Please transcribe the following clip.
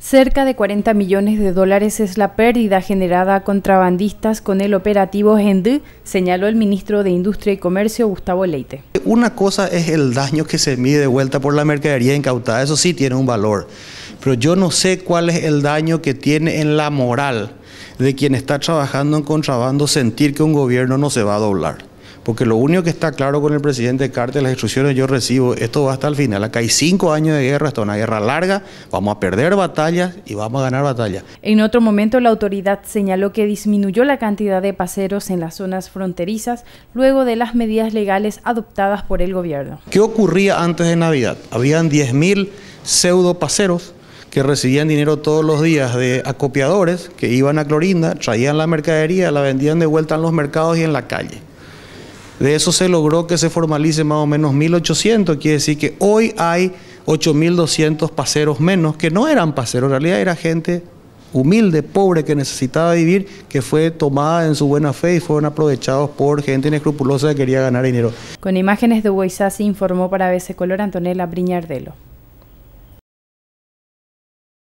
Cerca de 40 millones de dólares es la pérdida generada a contrabandistas con el operativo Gendú, señaló el ministro de Industria y Comercio Gustavo Leite. Una cosa es el daño que se mide de vuelta por la mercadería incautada, eso sí tiene un valor, pero yo no sé cuál es el daño que tiene en la moral de quien está trabajando en contrabando sentir que un gobierno no se va a doblar. Porque lo único que está claro con el presidente Carter, las instrucciones que yo recibo, esto va hasta el final. Acá hay cinco años de guerra, esto una guerra larga, vamos a perder batallas y vamos a ganar batallas. En otro momento, la autoridad señaló que disminuyó la cantidad de paseros en las zonas fronterizas luego de las medidas legales adoptadas por el gobierno. ¿Qué ocurría antes de Navidad? Habían 10.000 pseudo paseros que recibían dinero todos los días de acopiadores que iban a Clorinda, traían la mercadería, la vendían de vuelta en los mercados y en la calle. De eso se logró que se formalice más o menos 1.800, quiere decir que hoy hay 8.200 paseros menos, que no eran paseros, en realidad era gente humilde, pobre, que necesitaba vivir, que fue tomada en su buena fe y fueron aprovechados por gente inescrupulosa que quería ganar dinero. Con imágenes de Huayzá se informó para BC Color Antonella Briñardelo.